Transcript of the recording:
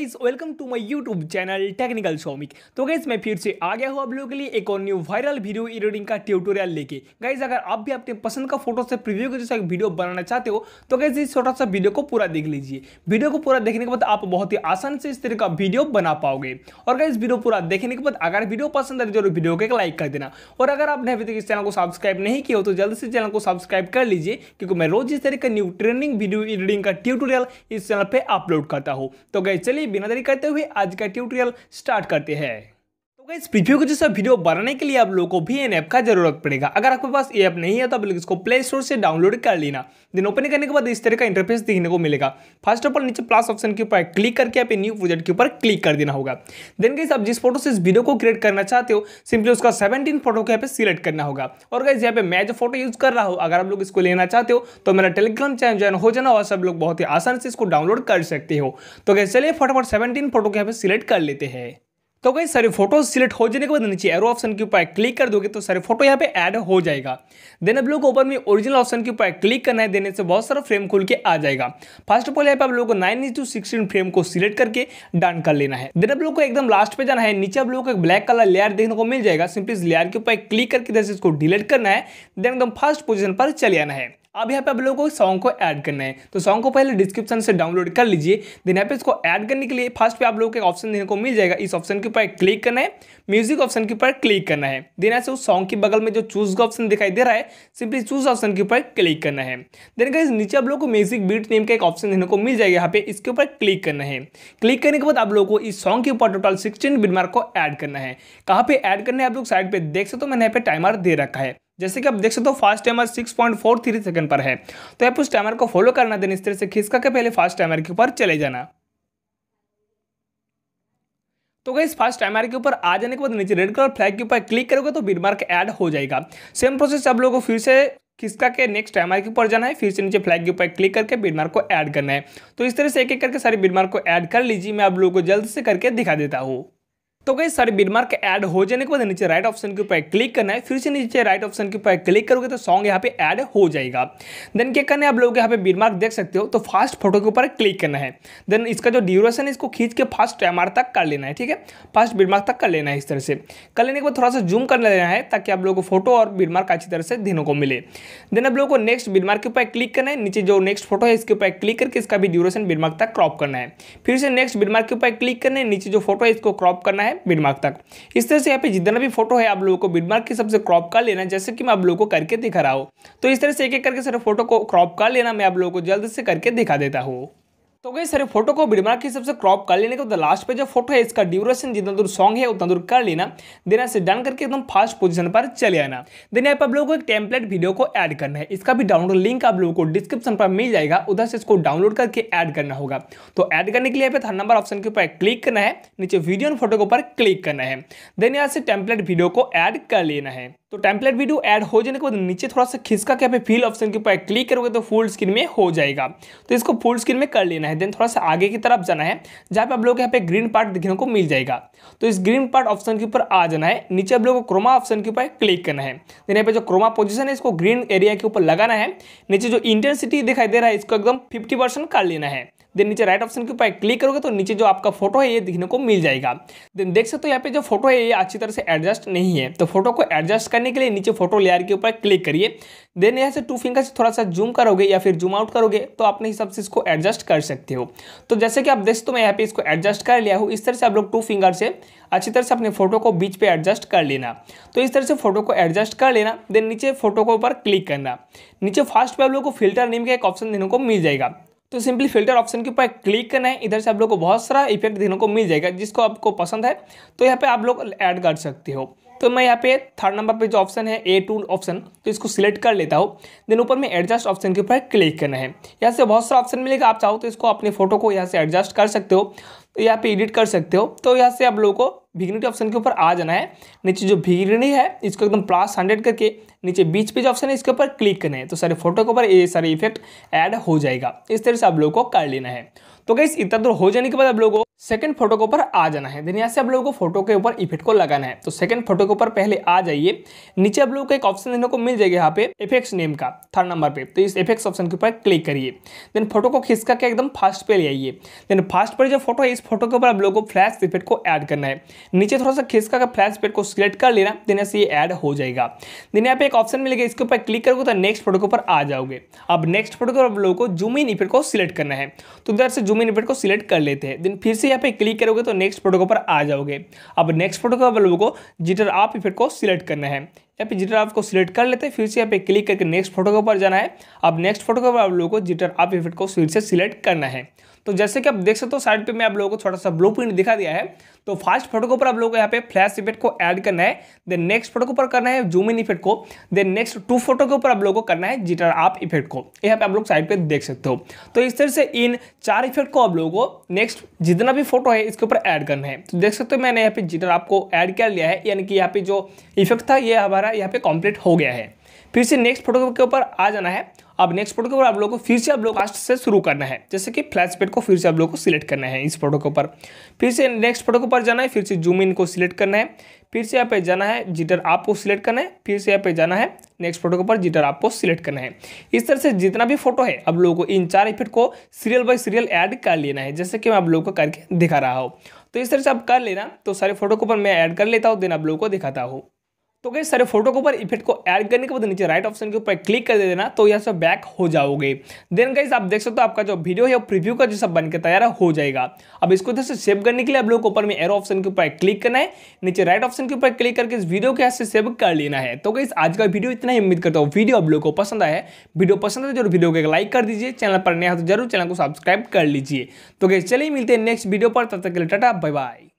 guys welcome to my YouTube channel technical Shomik तो guys मैं फिर से आ गया हूँ आप लोगों के लिए एक और न्यू वायरल वीडियो एडिटिंग का ट्यूटोरियल लेके गाइज अगर आप भी अपने पसंद का फोटो से प्रीव्यू के जैसा एक वीडियो बनाना चाहते हो तो गाइज इस छोटा सा वीडियो को पूरा देख लीजिए वीडियो को पूरा देखने के बाद आप बहुत ही आसान से इस तरह का वीडियो बना पाओगे और गाइज वीडियो पूरा देखने के बाद अगर वीडियो पसंद आए जरूर वीडियो को एक लाइक कर देना और अगर आपने अभी तक इस चैनल को सब्सक्राइब नहीं किया हो तो जल्द से चैनल को सब्सक्राइब कर लीजिए क्योंकि मैं रोज इस तरह का न्यू ट्रेनिंग वीडियो एडिटिंग का ट्यूटोरियल इस चैनल पर अपलोड करता हूँ तो गाइज चलिए बिना देरी करते हुए आज का ट्यूटोरियल स्टार्ट करते हैं इस प्रीव्यू को जैसा वीडियो बनाने के लिए आप लोगों को भी एन ऐप का जरूरत पड़ेगा अगर आपके पास ये ऐप नहीं है तो आप लोग इसको प्ले स्टोर से डाउनलोड कर लेना दिन ओपन करने के बाद इस तरह का इंटरफेस देखने को मिलेगा फर्स्ट ऑफ ऑल नीचे प्लस ऑप्शन के ऊपर क्लिक करके आप न्यू प्रोजेक्ट के ऊपर क्लिक कर देना होगा देन गाइज आप जिस फोटो से इस वीडियो को क्रिएट करना चाहते हो सिंपली उसका सेवनटीन फोटो को यहाँ पे सिलेक्ट करना होगा और गाइज यहाँ पे मैं जो फोटो यूज कर रहा हूँ अगर आप लोग इसको लेना चाहते हो तो मेरा टेलीग्राम चैनल ज्वाइन हो जाना और सब लोग बहुत ही आसान से इसको डाउनलोड कर सकते हो तो गैस चलिए फटाफट सेवेंटीन फोटो को यहाँ पे सिलेक्ट कर लेते हैं तो कहीं सारे फोटो सिलेक्ट हो जाने के बाद नीचे एरो ऑप्शन के ऊपर क्लिक कर दोगे तो सारे फोटो यहाँ पे ऐड हो जाएगा देन अब लोगों को ऊपर में ओरिजिनल ऑप्शन के ऊपर क्लिक करना है देने से बहुत सारा फ्रेम खुल के आ जाएगा फर्स्ट ऑफ ऑल यहाँ पे आप लोगों को nine inch to sixteen frame को सिलेक्ट करके डन कर लेना है देन अब लोग को एकदम लास्ट पे जाना है नीचे आप लोग को एक ब्लैक कलर लेयर देखने को मिल जाएगा सिंपली इस लेयर के ऊपर क्लिक करके जैसे इसको डिलीट करना है देन एकदम फर्स्ट पोजिशन पर चले आना है अब यहाँ पे आप लोगों को सॉन्ग को ऐड करना है तो सॉन्ग को पहले डिस्क्रिप्शन से डाउनलोड कर लीजिए देन यहाँ पे इसको ऐड करने के लिए फर्स्ट पे आप लोगों को एक ऑप्शन देने को मिल जाएगा इस ऑप्शन के ऊपर क्लिक करना है म्यूजिक ऑप्शन के ऊपर क्लिक करना है देन ऐसे उस सॉन्ग के बगल में जो चूज का ऑप्शन दिखाई दे रहा है सिंपली चूज ऑप्शन के ऊपर क्लिक करना है देन का नीचे आप लोग को म्यूजिक बीट नेम का एक ऑप्शन देने को मिल जाएगा यहाँ पे इसके ऊपर क्लिक करना है क्लिक करने के बाद आप लोग को इस सॉन्ग के ऊपर टोटल सिक्सटीन बिटमार्क को ऐड करना है कहाँ पे ऐड करना है आप लोग साइड पर देख सकते हो मैंने यहाँ पे टाइमर दे रखा है जैसे कि आप देख सकते हो फास्ट टाइमर 6.43 सेकंड पर है तो आप उस टाइमर को फॉलो करना देना इस तरह से खिसका के पहले फास्ट टाइमर के ऊपर चले जाना तो गई फास्ट टाइमर के ऊपर आ जाने के बाद नीचे रेड कलर फ्लैग के ऊपर क्लिक करोगे तो बिटमार्क ऐड हो जाएगा सेम प्रोसेस आप लोगों को फिर से किसका के नेक्स्ट टाइमर के ऊपर जाना है फिर से नीचे फ्लैग के ऊपर क्लिक करके मार्क को ऐड करना है तो इस तरह से एक एक करके सारे मार्क को ऐड कर लीजिए मैं आप लोगों को जल्द से करके दिखा देता हूँ तो कहीं सारे बिलमार्क ऐड हो जाने के बाद नीचे राइट ऑप्शन के ऊपर क्लिक करना है फिर से नीचे राइट ऑप्शन के ऊपर क्लिक करोगे तो सॉन्ग यहाँ पे ऐड हो जाएगा देन क्या करना है आप लोग यहाँ पे बिलमार्क देख सकते हो तो फास्ट फोटो के ऊपर क्लिक करना है देन इसका जो ड्यूरेशन है इसको खींच के फास्ट एम तक कर लेना है ठीक है फास्ट बिलमार्क तक कर लेना है इस तरह से कर लेने के बाद थोड़ा सा जूम कर लेना है ताकि आप लोगों को फोटो और बिलमार्क अच्छी तरह से दिनों को मिले देन आप लोगों को नेक्स्ट बिलमार्क के ऊपर क्लिक करना है नीचे जो नेक्स्ट फोटो है इसके ऊपर क्लिक करके इसका भी ड्यूरेशन बिलमार्क तक क्रॉप करना है फिर से नेक्स्ट बिलमार्क के ऊपर क्लिक करना है नीचे जो फोटो है इसको क्रॉप करना है है बिडमार्क तक इस तरह से यहाँ पे जितना भी फोटो है आप लोगों को बिडमार्क के सबसे क्रॉप कर लेना जैसे कि मैं आप लोगों को करके दिखा रहा हूँ तो इस तरह से एक एक करके सारे फोटो को क्रॉप कर लेना मैं आप लोगों को जल्द से करके दिखा देता हूँ तो गई सारे फोटो को बिडमार्क के हिसाब से क्रॉप कर लेने के बाद लास्ट पे जो फोटो है इसका ड्यूरेशन जितना दूर सॉन्ग है उतना दूर कर लेना देना से डन करके एकदम फास्ट पोजीशन पर चले आना देन यहाँ पर आप लोगों को एक टेम्पलेट वीडियो को ऐड करना है इसका भी डाउनलोड लिंक आप लोगों को डिस्क्रिप्शन पर मिल जाएगा उधर से इसको डाउनलोड करके ऐड करना होगा तो ऐड करने के लिए थर्ड नंबर ऑप्शन के ऊपर क्लिक करना है नीचे वीडियो और फोटो के ऊपर क्लिक करना है देन यहाँ से टेम्पलेट वीडियो को ऐड कर लेना है तो टेम्पलेट वीडियो ऐड हो जाने के बाद नीचे थोड़ा सा खिसका के फिल ऑप्शन के ऊपर क्लिक करोगे तो फुल स्क्रीन में हो जाएगा तो इसको फुल स्क्रीन में कर लेना है जाना है देन थोड़ा सा आगे की तरफ जाना है जहाँ पे आप लोग यहाँ पे ग्रीन पार्ट देखने को मिल जाएगा तो इस ग्रीन पार्ट ऑप्शन के ऊपर आ जाना है नीचे आप लोगों को क्रोमा ऑप्शन के ऊपर क्लिक करना है देन यहाँ पे जो क्रोमा पोजिशन है इसको ग्रीन एरिया के ऊपर लगाना है नीचे जो इंटेंसिटी दिखाई दे रहा है इसको एकदम फिफ्टी कर लेना है देन नीचे राइट ऑप्शन के ऊपर क्लिक करोगे तो नीचे जो आपका फोटो है ये दिखने को मिल जाएगा देन देख सकते हो यहाँ पे जो फोटो है ये अच्छी तरह से एडजस्ट नहीं है तो फोटो को एडजस्ट करने के लिए नीचे फोटो लेयर के ऊपर क्लिक करिए देन यहाँ से टू फिंगर से थोड़ा सा जूम करोगे या फिर जूम आउट करोगे तो अपने हिसाब से इसको एडजस्ट कर सकते हो तो जैसे कि आप देख सकते हो मैं यहाँ पे इसको एडजस्ट कर लिया हूँ इस तरह से आप लोग टू फिंगर से अच्छी तरह से अपने फोटो को बीच पे एडजस्ट कर लेना तो इस तरह से फोटो को एडजस्ट कर लेना देन नीचे फोटो के ऊपर क्लिक करना नीचे फास्ट पे आप लोग को फिल्टर नेम का एक ऑप्शन देने को मिल जाएगा तो सिंपली फिल्टर ऑप्शन के ऊपर क्लिक करना है इधर से आप लोग को बहुत सारा इफेक्ट देखने को मिल जाएगा जिसको आपको पसंद है तो यहाँ पे आप लोग ऐड कर सकते हो तो मैं यहाँ पे थर्ड नंबर पे जो ऑप्शन है ए टू ऑप्शन तो इसको सिलेक्ट कर लेता हूँ देन ऊपर में एडजस्ट ऑप्शन के ऊपर क्लिक करना है यहाँ से बहुत सारा ऑप्शन मिलेगा आप चाहो तो इसको अपने फोटो को यहाँ से एडजस्ट कर सकते हो तो यहाँ पे एडिट कर सकते हो तो यहाँ से आप लोगों को भिगनी ऑप्शन के ऊपर आ जाना है नीचे जो भिगनी है इसको एकदम प्लस हंड्रेड करके नीचे बीच पे जो ऑप्शन है इसके ऊपर क्लिक करना है तो सारे फोटो के ऊपर ये सारे इफेक्ट ऐड हो जाएगा इस तरह से आप लोगों को कर लेना है तो गई इतना दूर तो हो जाने के बाद आप लोगों को सेकंड फोटो के ऊपर आ जाना है से आप लोगों को फोटो के ऊपर इफेक्ट को लगाना है तो सेकंड फोटो के ऊपर पहले आ जाइए नीचे आप लोगों को एक ऑप्शन देने को मिल जाएगा यहाँ पे इफेक्ट्स नेम का थर्ड नंबर पे तो इस इफेक्ट्स ऑप्शन के ऊपर क्लिक करिए देन फोटो को खिसका के एकदम फास्ट पे ले आइए देन फास्ट पर जो फोटो है इस फोटो के ऊपर आप लोगों को फ्लैश इफेक्ट को ऐड करना है नीचे थोड़ा सा खिसका का फ्लैश इफेक्ट को सिलेक्ट कर लेना देन ऐसे ये ऐड हो जाएगा देन यहाँ पे एक ऑप्शन मिलेगा इसके ऊपर क्लिक करोगे तो नेक्स्ट फोटो के ऊपर आ जाओगे अब नेक्स्ट फोटो के ऊपर आप लोगों को जूम इन इफेक्ट को सिलेक्ट करना है तो इधर से जूम डॉक्यूमेंट इवेंट को सिलेक्ट कर लेते हैं देन फिर से यहाँ पे क्लिक करोगे तो नेक्स्ट प्रोटोकॉल पर आ जाओगे अब नेक्स्ट फोटो का बल्ब को जिटर आप इफेक्ट को सिलेक्ट करना है यहाँ पे जिटर आपको सिलेक्ट कर लेते हैं फिर से यहाँ पे क्लिक करके नेक्स्ट फोटो के ऊपर जाना है अब नेक्स्ट फोटो के ऊपर आप लोगों को जिटर आप इफेक्ट को फिर से सिलेक्ट करना है तो जैसे कि आप देख सकते हो साइड पे मैं आप लोगों को छोटा सा ब्लू प्रिंट दिखा दिया है तो फर्स्ट फोटो के ऊपर आप लोगों को यहाँ पे फ्लैश इफेक्ट को ऐड करना है देन नेक्स्ट फोटो के ऊपर करना है जूम इन इफेक्ट को देन नेक्स्ट टू फोटो के ऊपर आप लोगों को करना है जिटर आप इफेक्ट को यहाँ पे आप लोग साइड पे देख सकते हो तो इस तरह से इन चार इफेक्ट को आप लोगों को नेक्स्ट जितना भी फोटो है इसके ऊपर ऐड करना है तो देख सकते हो मैंने यहाँ पे जिटर आपको ऐड कर लिया है यानी कि यहाँ पे जो इफेक्ट था ये हमारा हमारा यहाँ पे कंप्लीट हो गया है फिर से नेक्स्ट फोटो के ऊपर आ जाना है अब नेक्स्ट फोटो के ऊपर आप लोगों को फिर से आप लोग लास्ट से शुरू करना है जैसे कि फ्लैश पेड को फिर से आप लोग को सिलेक्ट करना है इस फोटो के ऊपर फिर से नेक्स्ट फोटो के ऊपर जाना है फिर से जूम इन को सिलेक्ट करना है फिर से यहाँ पे जाना है जिटर आपको सिलेक्ट करना है फिर से यहाँ पे जाना है नेक्स्ट फोटो के ऊपर जिटर आपको सिलेक्ट करना है इस तरह से जितना भी फोटो है आप लोगों को इन चार इफेक्ट को सीरियल बाई सीरियल ऐड कर लेना है जैसे कि मैं आप लोगों को करके दिखा रहा हूँ तो इस तरह से आप कर लेना तो सारे फोटो के ऊपर मैं ऐड कर लेता हूँ देन आप लोगों को दिखाता हूँ तो गई सारे फोटो के ऊपर इफेक्ट को ऐड करने के बाद नीचे राइट ऑप्शन के ऊपर क्लिक कर देना तो यहाँ से बैक हो जाओगे देन गाइज आप देख सकते हो तो आपका जो वीडियो है प्रीव्यू का जो सब बनकर तैयार हो जाएगा अब इसको जैसे सेव करने के लिए आप लोग को ऊपर में एरो ऑप्शन के ऊपर क्लिक करना है नीचे राइट ऑप्शन के ऊपर क्लिक करके इस वीडियो के यहाँ सेव कर लेना है तो गई आज का वीडियो इतना ही उम्मीद करता हूँ वीडियो आप लोग को पसंद आया वीडियो पसंद है तो जरूर वीडियो को लाइक कर दीजिए चैनल पर नया तो जरूर चैनल को सब्सक्राइब कर लीजिए तो गई चलिए मिलते हैं नेक्स्ट वीडियो पर तब तक के लिए टाटा बाय बाय